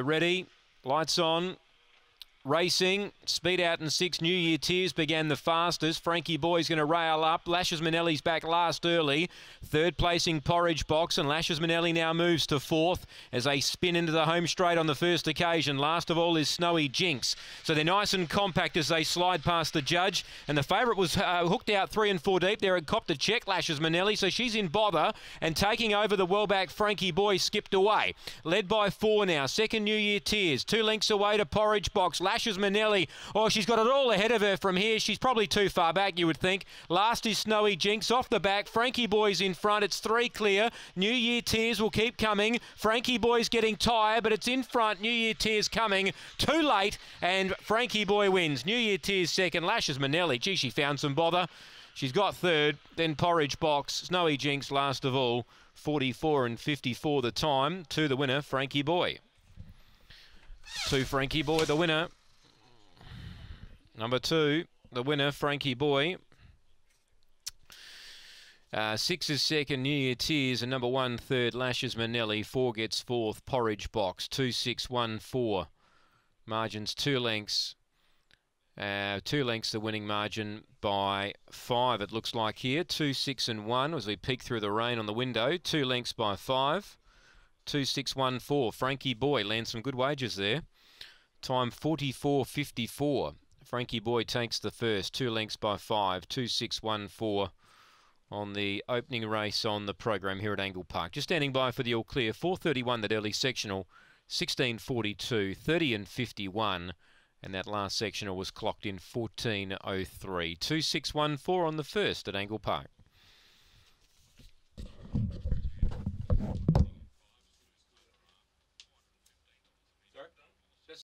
Ready, lights on. Racing, speed out in six. New Year Tears began the fastest. Frankie Boy's going to rail up. Lashes Manelli's back last early. Third placing Porridge Box, and Lashes Manelli now moves to fourth as they spin into the home straight on the first occasion. Last of all is Snowy Jinx. So they're nice and compact as they slide past the judge. And the favourite was uh, hooked out three and four deep. There had copped a check, Lashes Manelli, so she's in bother. And taking over the well back, Frankie Boy skipped away. Led by four now. Second New Year Tears. Two lengths away to Porridge Box lashes Manelli. Oh, she's got it all ahead of her from here. She's probably too far back, you would think. Last is Snowy Jinx off the back. Frankie Boy's in front. It's three clear. New Year Tears will keep coming. Frankie Boy's getting tired, but it's in front. New Year Tears coming. Too late, and Frankie Boy wins. New Year Tears second. Lashes Manelli. Gee, she found some bother. She's got third, then Porridge Box, Snowy Jinx last of all, 44 and 54 the time to the winner, Frankie Boy. To Frankie Boy, the winner. Number two, the winner, Frankie Boy. Uh, six is second, New Year Tears, and number one, third, Lashes Manelli. Four gets fourth, Porridge Box. Two, six, one, four. Margins two lengths. Uh, two lengths the winning margin by five, it looks like here. Two, six, and one as we peek through the rain on the window. Two lengths by five. Two, six, one, four. Frankie Boy lands some good wages there. Time 44.54. Frankie Boy takes the first, two lengths by five, two six one four on the opening race on the program here at Angle Park. Just standing by for the all clear, 4.31 that early sectional, 16.42, 30 and 51, and that last sectional was clocked in 14.03. 2.614 on the first at Angle Park.